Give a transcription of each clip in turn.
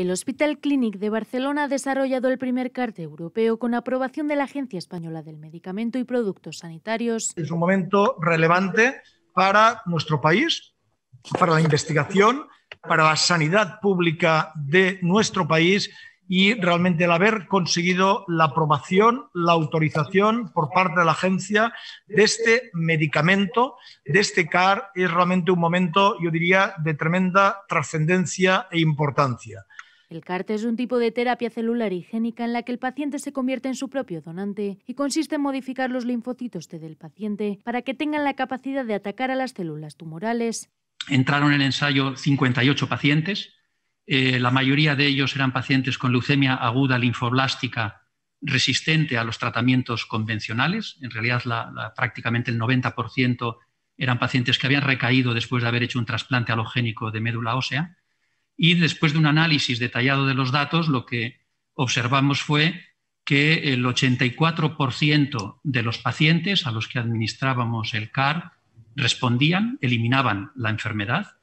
El Hospital Clinic de Barcelona ha desarrollado el primer CART europeo con aprobación de la Agencia Española del Medicamento y Productos Sanitarios. Es un momento relevante para nuestro país, para la investigación, para la sanidad pública de nuestro país y realmente el haber conseguido la aprobación, la autorización por parte de la agencia de este medicamento, de este CAR, es realmente un momento, yo diría, de tremenda trascendencia e importancia. El CART es un tipo de terapia celular higiénica en la que el paciente se convierte en su propio donante y consiste en modificar los linfocitos T del paciente para que tengan la capacidad de atacar a las células tumorales. Entraron en el ensayo 58 pacientes. Eh, la mayoría de ellos eran pacientes con leucemia aguda linfoblástica resistente a los tratamientos convencionales. En realidad, prácticamente el 90% eran pacientes que habían recaído después de haber hecho un trasplante alogénico de médula ósea y después de un análisis detallado de los datos, lo que observamos fue que el 84% de los pacientes a los que administrábamos el CAR respondían, eliminaban la enfermedad.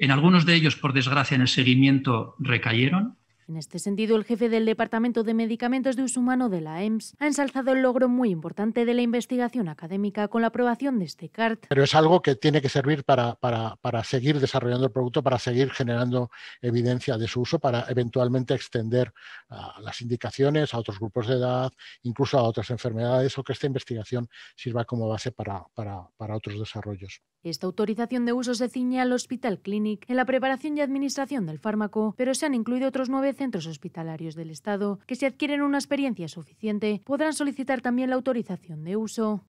En algunos de ellos, por desgracia, en el seguimiento recayeron, en este sentido, el jefe del Departamento de Medicamentos de Uso Humano de la EMS ha ensalzado el logro muy importante de la investigación académica con la aprobación de este CART. Pero es algo que tiene que servir para, seguir desarrollando el producto, para seguir generando evidencia de su uso, para eventualmente extender las indicaciones a otros grupos de edad, incluso a otras enfermedades, o que esta investigación sirva como base para otros desarrollos. Esta autorización de uso se ciñe al Hospital Clinic en la preparación y administración del fármaco, pero se han incluido otros nueve centros hospitalarios del Estado que, si adquieren una experiencia suficiente, podrán solicitar también la autorización de uso.